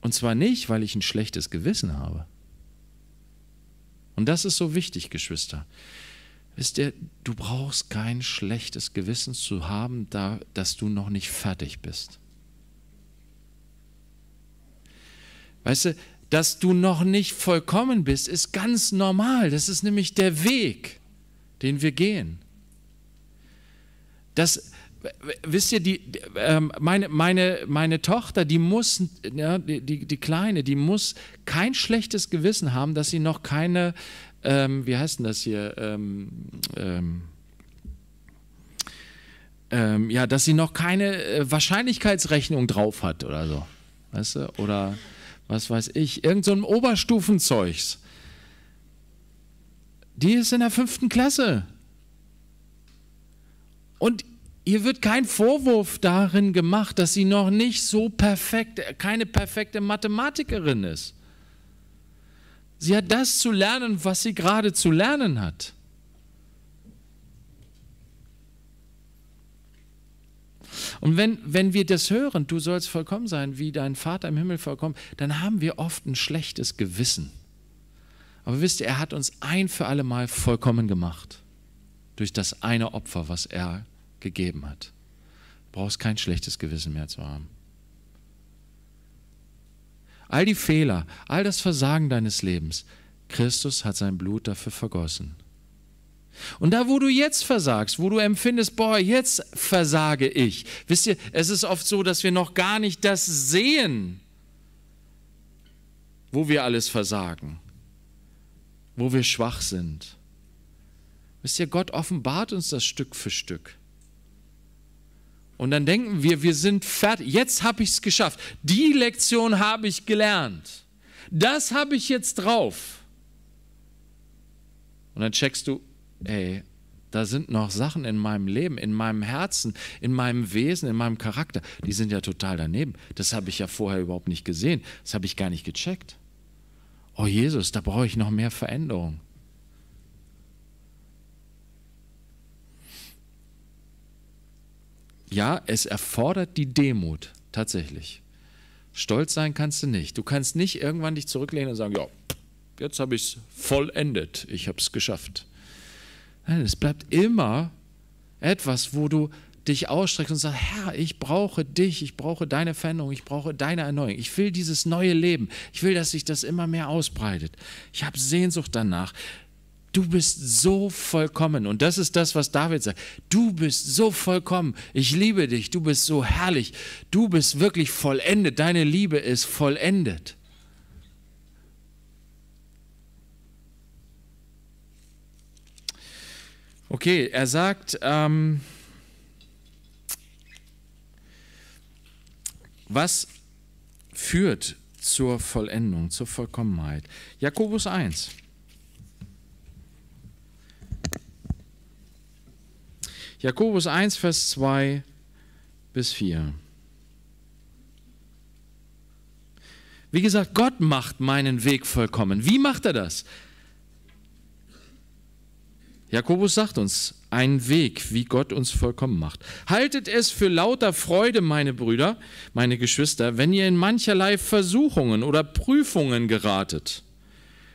Und zwar nicht, weil ich ein schlechtes Gewissen habe. Und das ist so wichtig, Geschwister. Wisst ihr, du brauchst kein schlechtes Gewissen zu haben, da, dass du noch nicht fertig bist. Weißt du, dass du noch nicht vollkommen bist, ist ganz normal. Das ist nämlich der Weg, den wir gehen. Das, wisst ihr, die, ähm, meine, meine, meine Tochter, die muss, ja, die, die, die Kleine, die muss kein schlechtes Gewissen haben, dass sie noch keine, ähm, wie heißt denn das hier, ähm, ähm, ähm ja, dass sie noch keine äh, Wahrscheinlichkeitsrechnung drauf hat oder so. Weißt du? Oder was weiß ich, irgend so einem Oberstufenzeugs. Die ist in der fünften Klasse. Und ihr wird kein Vorwurf darin gemacht, dass sie noch nicht so perfekt, keine perfekte Mathematikerin ist. Sie hat das zu lernen, was sie gerade zu lernen hat. Und wenn, wenn wir das hören, du sollst vollkommen sein, wie dein Vater im Himmel vollkommen, dann haben wir oft ein schlechtes Gewissen. Aber wisst ihr, er hat uns ein für alle Mal vollkommen gemacht. Durch das eine Opfer, was er gegeben hat. Du brauchst kein schlechtes Gewissen mehr zu haben. All die Fehler, all das Versagen deines Lebens, Christus hat sein Blut dafür vergossen. Und da, wo du jetzt versagst, wo du empfindest, boah, jetzt versage ich. Wisst ihr, es ist oft so, dass wir noch gar nicht das sehen, wo wir alles versagen, wo wir schwach sind. Wisst ihr, Gott offenbart uns das Stück für Stück. Und dann denken wir, wir sind fertig. Jetzt habe ich es geschafft. Die Lektion habe ich gelernt. Das habe ich jetzt drauf. Und dann checkst du, ey, da sind noch Sachen in meinem Leben, in meinem Herzen, in meinem Wesen, in meinem Charakter, die sind ja total daneben. Das habe ich ja vorher überhaupt nicht gesehen. Das habe ich gar nicht gecheckt. Oh Jesus, da brauche ich noch mehr Veränderung. Ja, es erfordert die Demut, tatsächlich. Stolz sein kannst du nicht. Du kannst nicht irgendwann dich zurücklehnen und sagen, ja, jetzt habe ich es vollendet, ich habe es geschafft. Nein, es bleibt immer etwas, wo du dich ausstreckst und sagst, Herr, ich brauche dich, ich brauche deine Veränderung, ich brauche deine Erneuerung, ich will dieses neue Leben, ich will, dass sich das immer mehr ausbreitet. Ich habe Sehnsucht danach. Du bist so vollkommen und das ist das, was David sagt. Du bist so vollkommen, ich liebe dich, du bist so herrlich, du bist wirklich vollendet, deine Liebe ist vollendet. Okay, er sagt, ähm, was führt zur Vollendung, zur Vollkommenheit? Jakobus 1. Jakobus 1, Vers 2 bis 4. Wie gesagt, Gott macht meinen Weg vollkommen. Wie macht er das? Jakobus sagt uns einen Weg, wie Gott uns vollkommen macht. Haltet es für lauter Freude, meine Brüder, meine Geschwister, wenn ihr in mancherlei Versuchungen oder Prüfungen geratet,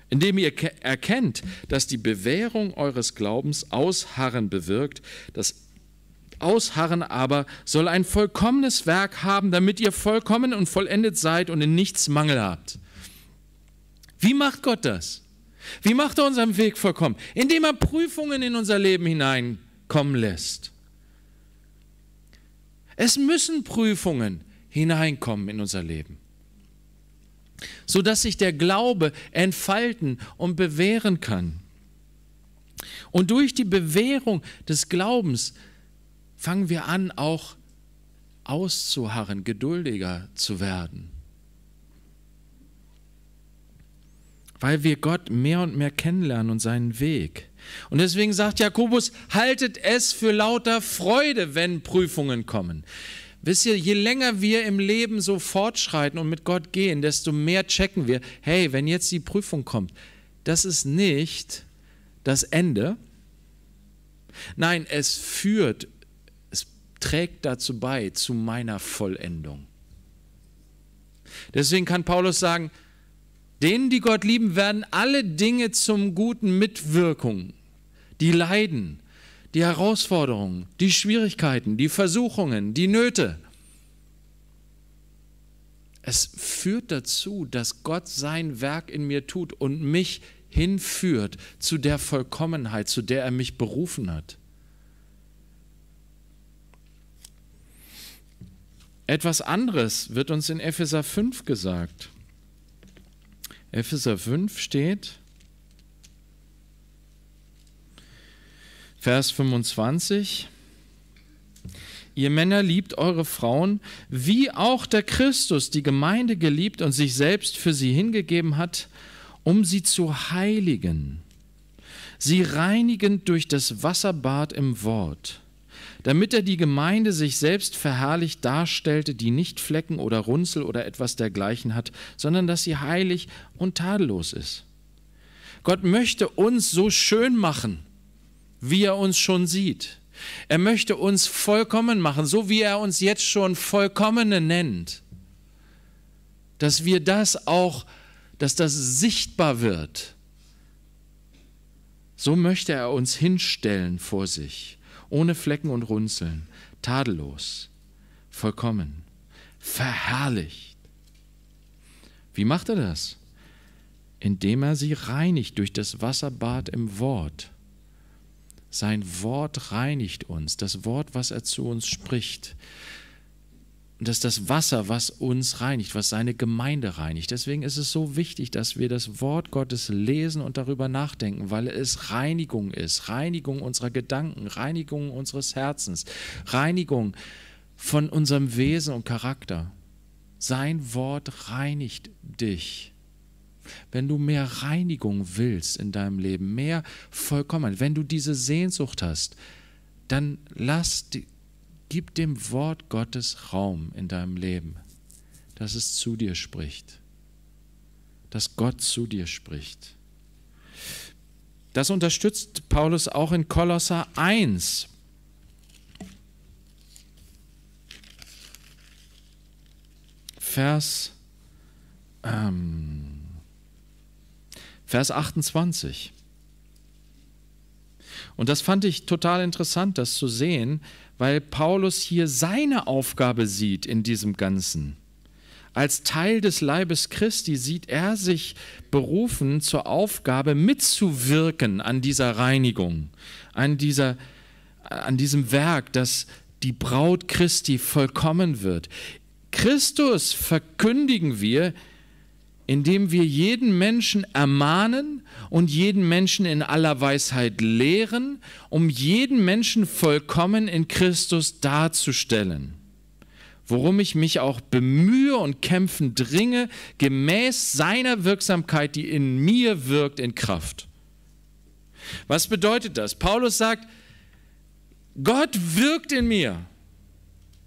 indem ihr erkennt, dass die Bewährung eures Glaubens Ausharren bewirkt, das Ausharren aber soll ein vollkommenes Werk haben, damit ihr vollkommen und vollendet seid und in nichts Mangel habt. Wie macht Gott das? Wie macht er unseren Weg vollkommen? Indem er Prüfungen in unser Leben hineinkommen lässt. Es müssen Prüfungen hineinkommen in unser Leben, sodass sich der Glaube entfalten und bewähren kann. Und durch die Bewährung des Glaubens fangen wir an, auch auszuharren, geduldiger zu werden. weil wir Gott mehr und mehr kennenlernen und seinen Weg. Und deswegen sagt Jakobus, haltet es für lauter Freude, wenn Prüfungen kommen. Wisst ihr, je länger wir im Leben so fortschreiten und mit Gott gehen, desto mehr checken wir, hey, wenn jetzt die Prüfung kommt, das ist nicht das Ende. Nein, es führt, es trägt dazu bei, zu meiner Vollendung. Deswegen kann Paulus sagen, Denen, die Gott lieben, werden alle Dinge zum Guten mitwirken. Die Leiden, die Herausforderungen, die Schwierigkeiten, die Versuchungen, die Nöte. Es führt dazu, dass Gott sein Werk in mir tut und mich hinführt zu der Vollkommenheit, zu der er mich berufen hat. Etwas anderes wird uns in Epheser 5 gesagt. Epheser 5 steht, Vers 25, Ihr Männer liebt eure Frauen, wie auch der Christus die Gemeinde geliebt und sich selbst für sie hingegeben hat, um sie zu heiligen, sie reinigend durch das Wasserbad im Wort damit er die Gemeinde sich selbst verherrlicht darstellte, die nicht Flecken oder Runzel oder etwas dergleichen hat, sondern dass sie heilig und tadellos ist. Gott möchte uns so schön machen, wie er uns schon sieht. Er möchte uns vollkommen machen, so wie er uns jetzt schon Vollkommene nennt. Dass wir das auch, dass das sichtbar wird. So möchte er uns hinstellen vor sich ohne Flecken und Runzeln, tadellos, vollkommen, verherrlicht. Wie macht er das? Indem er sie reinigt durch das Wasserbad im Wort. Sein Wort reinigt uns, das Wort, was er zu uns spricht. Und das ist das Wasser, was uns reinigt, was seine Gemeinde reinigt. Deswegen ist es so wichtig, dass wir das Wort Gottes lesen und darüber nachdenken, weil es Reinigung ist. Reinigung unserer Gedanken, Reinigung unseres Herzens, Reinigung von unserem Wesen und Charakter. Sein Wort reinigt dich. Wenn du mehr Reinigung willst in deinem Leben, mehr Vollkommenheit, wenn du diese Sehnsucht hast, dann lass die Gib dem Wort Gottes Raum in deinem Leben, dass es zu dir spricht, dass Gott zu dir spricht. Das unterstützt Paulus auch in Kolosser 1. Vers, ähm, Vers 28. Und das fand ich total interessant, das zu sehen, weil Paulus hier seine Aufgabe sieht in diesem Ganzen. Als Teil des Leibes Christi sieht er sich berufen zur Aufgabe mitzuwirken an dieser Reinigung, an, dieser, an diesem Werk, dass die Braut Christi vollkommen wird. Christus verkündigen wir, indem wir jeden Menschen ermahnen und jeden Menschen in aller Weisheit lehren, um jeden Menschen vollkommen in Christus darzustellen, worum ich mich auch bemühe und kämpfen dringe, gemäß seiner Wirksamkeit, die in mir wirkt, in Kraft. Was bedeutet das? Paulus sagt, Gott wirkt in mir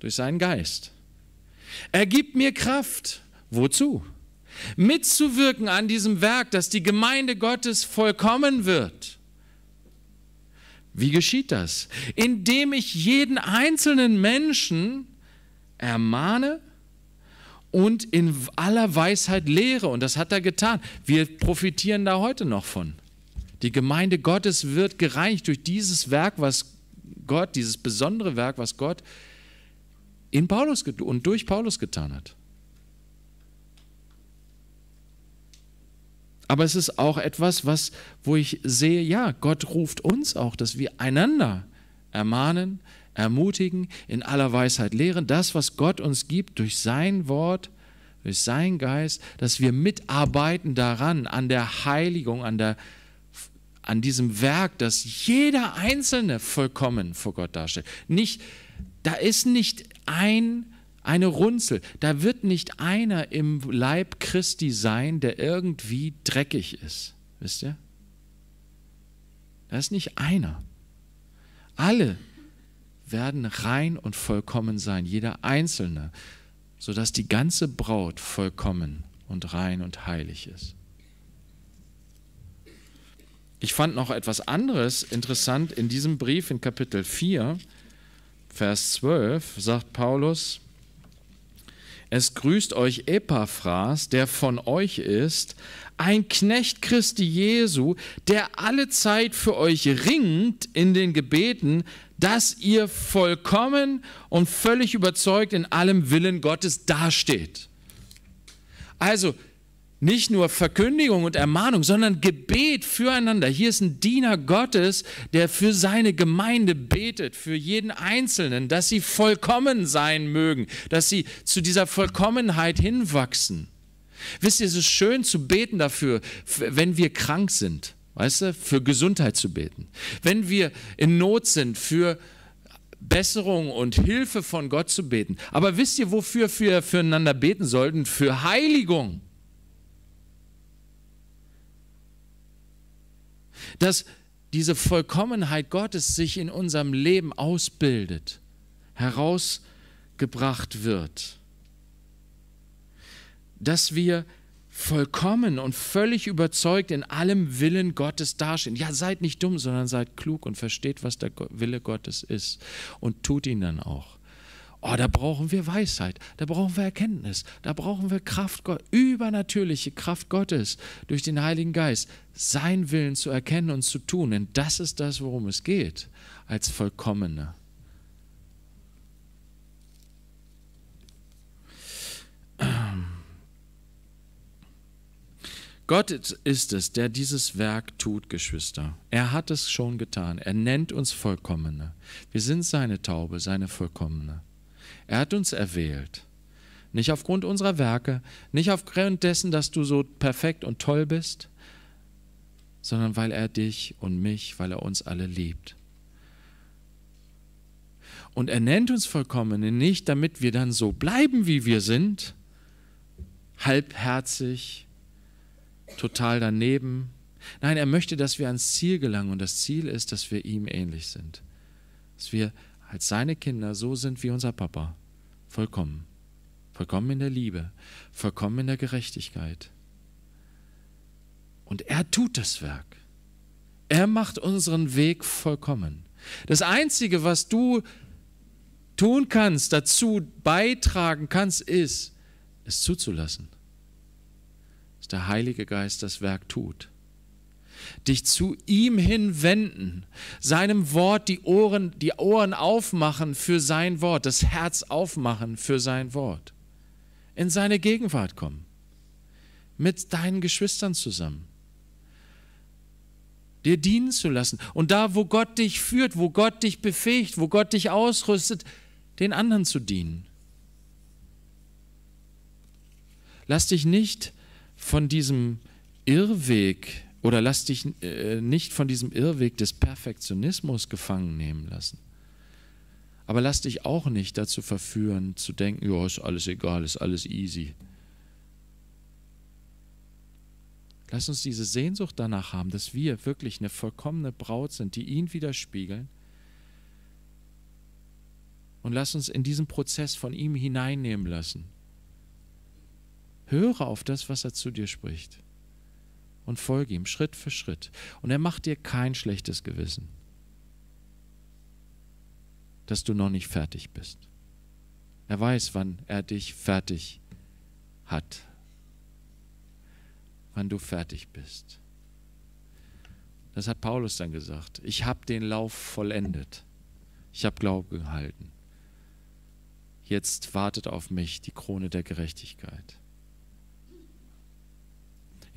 durch seinen Geist. Er gibt mir Kraft. Wozu? mitzuwirken an diesem Werk, dass die Gemeinde Gottes vollkommen wird. Wie geschieht das? Indem ich jeden einzelnen Menschen ermahne und in aller Weisheit lehre. Und das hat er getan. Wir profitieren da heute noch von. Die Gemeinde Gottes wird gereinigt durch dieses Werk, was Gott, dieses besondere Werk, was Gott in Paulus und durch Paulus getan hat. Aber es ist auch etwas, was, wo ich sehe, ja, Gott ruft uns auch, dass wir einander ermahnen, ermutigen, in aller Weisheit lehren, das, was Gott uns gibt durch sein Wort, durch seinen Geist, dass wir mitarbeiten daran, an der Heiligung, an, der, an diesem Werk, dass jeder Einzelne vollkommen vor Gott darstellt. Nicht, da ist nicht ein eine Runzel. Da wird nicht einer im Leib Christi sein, der irgendwie dreckig ist. Wisst ihr? Da ist nicht einer. Alle werden rein und vollkommen sein, jeder Einzelne, sodass die ganze Braut vollkommen und rein und heilig ist. Ich fand noch etwas anderes interessant in diesem Brief in Kapitel 4, Vers 12, sagt Paulus, es grüßt euch Epaphras, der von euch ist, ein Knecht Christi Jesu, der alle Zeit für euch ringt in den Gebeten, dass ihr vollkommen und völlig überzeugt in allem Willen Gottes dasteht. Also nicht nur Verkündigung und Ermahnung, sondern Gebet füreinander. Hier ist ein Diener Gottes, der für seine Gemeinde betet, für jeden Einzelnen, dass sie vollkommen sein mögen, dass sie zu dieser Vollkommenheit hinwachsen. Wisst ihr, es ist schön zu beten dafür, wenn wir krank sind, weißt du, für Gesundheit zu beten. Wenn wir in Not sind, für Besserung und Hilfe von Gott zu beten. Aber wisst ihr, wofür wir füreinander beten sollten? Für Heiligung. dass diese Vollkommenheit Gottes sich in unserem Leben ausbildet, herausgebracht wird. Dass wir vollkommen und völlig überzeugt in allem Willen Gottes dastehen. Ja, seid nicht dumm, sondern seid klug und versteht, was der Wille Gottes ist und tut ihn dann auch. Oh, da brauchen wir Weisheit, da brauchen wir Erkenntnis, da brauchen wir Kraft, übernatürliche Kraft Gottes durch den Heiligen Geist, seinen Willen zu erkennen und zu tun. Denn das ist das, worum es geht, als Vollkommene. Gott ist es, der dieses Werk tut, Geschwister. Er hat es schon getan. Er nennt uns Vollkommene. Wir sind seine Taube, seine Vollkommene. Er hat uns erwählt. Nicht aufgrund unserer Werke, nicht aufgrund dessen, dass du so perfekt und toll bist, sondern weil er dich und mich, weil er uns alle liebt. Und er nennt uns Vollkommene nicht, damit wir dann so bleiben, wie wir sind, halbherzig, total daneben. Nein, er möchte, dass wir ans Ziel gelangen. Und das Ziel ist, dass wir ihm ähnlich sind. Dass wir als seine Kinder so sind wie unser Papa, vollkommen, vollkommen in der Liebe, vollkommen in der Gerechtigkeit. Und er tut das Werk. Er macht unseren Weg vollkommen. Das Einzige, was du tun kannst, dazu beitragen kannst, ist, es zuzulassen, dass der Heilige Geist das Werk tut dich zu ihm hinwenden, seinem Wort die Ohren, die Ohren aufmachen für sein Wort, das Herz aufmachen für sein Wort, in seine Gegenwart kommen, mit deinen Geschwistern zusammen, dir dienen zu lassen und da, wo Gott dich führt, wo Gott dich befähigt, wo Gott dich ausrüstet, den anderen zu dienen. Lass dich nicht von diesem Irrweg oder lass dich äh, nicht von diesem Irrweg des Perfektionismus gefangen nehmen lassen. Aber lass dich auch nicht dazu verführen, zu denken, ja, ist alles egal, ist alles easy. Lass uns diese Sehnsucht danach haben, dass wir wirklich eine vollkommene Braut sind, die ihn widerspiegeln. Und lass uns in diesen Prozess von ihm hineinnehmen lassen. Höre auf das, was er zu dir spricht und folge ihm Schritt für Schritt. Und er macht dir kein schlechtes Gewissen, dass du noch nicht fertig bist. Er weiß, wann er dich fertig hat, wann du fertig bist. Das hat Paulus dann gesagt. Ich habe den Lauf vollendet. Ich habe Glauben gehalten. Jetzt wartet auf mich die Krone der Gerechtigkeit.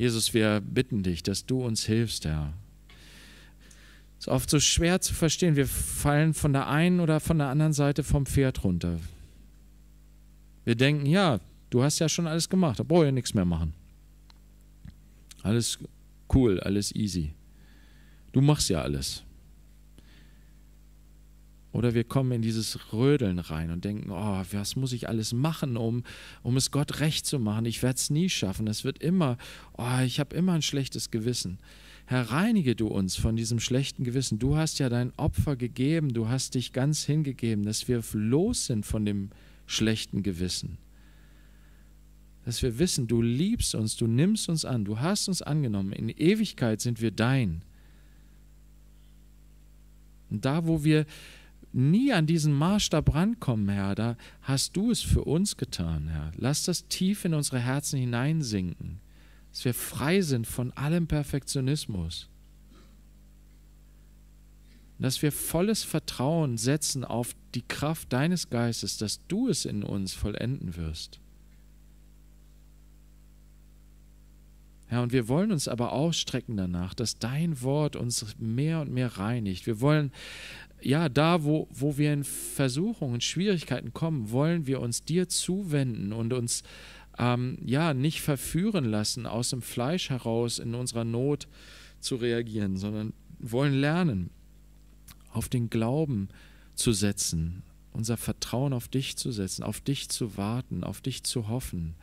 Jesus, wir bitten dich, dass du uns hilfst, Herr. Es ist oft so schwer zu verstehen. Wir fallen von der einen oder von der anderen Seite vom Pferd runter. Wir denken, ja, du hast ja schon alles gemacht, da brauche ich ja nichts mehr machen. Alles cool, alles easy. Du machst ja alles. Oder wir kommen in dieses Rödeln rein und denken, oh, was muss ich alles machen, um, um es Gott recht zu machen? Ich werde es nie schaffen. Es wird immer, oh, ich habe immer ein schlechtes Gewissen. Herr, reinige du uns von diesem schlechten Gewissen. Du hast ja dein Opfer gegeben, du hast dich ganz hingegeben, dass wir los sind von dem schlechten Gewissen. Dass wir wissen, du liebst uns, du nimmst uns an, du hast uns angenommen, in Ewigkeit sind wir dein. Und da, wo wir nie an diesen Maßstab rankommen, Herr. Da hast du es für uns getan, Herr. Lass das tief in unsere Herzen hineinsinken, dass wir frei sind von allem Perfektionismus. Dass wir volles Vertrauen setzen auf die Kraft deines Geistes, dass du es in uns vollenden wirst. Herr, ja, und wir wollen uns aber ausstrecken danach, dass dein Wort uns mehr und mehr reinigt. Wir wollen ja, da, wo, wo wir in Versuchungen, Schwierigkeiten kommen, wollen wir uns dir zuwenden und uns ähm, ja nicht verführen lassen, aus dem Fleisch heraus in unserer Not zu reagieren, sondern wollen lernen, auf den Glauben zu setzen, unser Vertrauen auf dich zu setzen, auf dich zu warten, auf dich zu hoffen,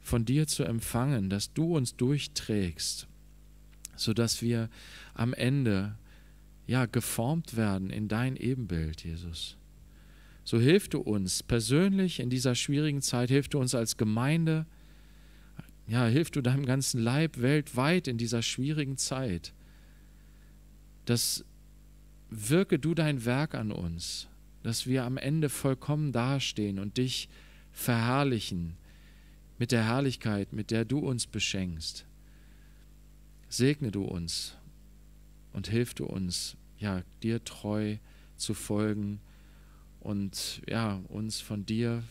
von dir zu empfangen, dass du uns durchträgst, sodass wir am Ende ja, geformt werden in dein Ebenbild, Jesus. So hilf du uns persönlich in dieser schwierigen Zeit, hilf du uns als Gemeinde, ja, hilf du deinem ganzen Leib weltweit in dieser schwierigen Zeit, dass wirke du dein Werk an uns, dass wir am Ende vollkommen dastehen und dich verherrlichen mit der Herrlichkeit, mit der du uns beschenkst. Segne du uns und hilf du uns, ja, dir treu zu folgen und ja, uns von dir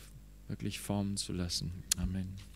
wirklich formen zu lassen. Amen.